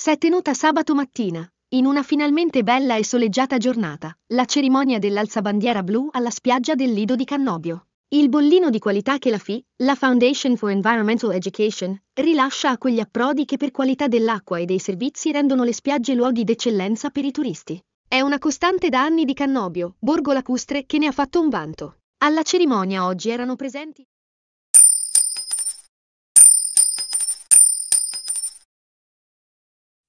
Si è tenuta sabato mattina, in una finalmente bella e soleggiata giornata, la cerimonia dell'alzabandiera blu alla spiaggia del Lido di Cannobio. Il bollino di qualità che la FI, la Foundation for Environmental Education, rilascia a quegli approdi che per qualità dell'acqua e dei servizi rendono le spiagge luoghi d'eccellenza per i turisti. È una costante da anni di Cannobio, borgo lacustre che ne ha fatto un vanto. Alla cerimonia oggi erano presenti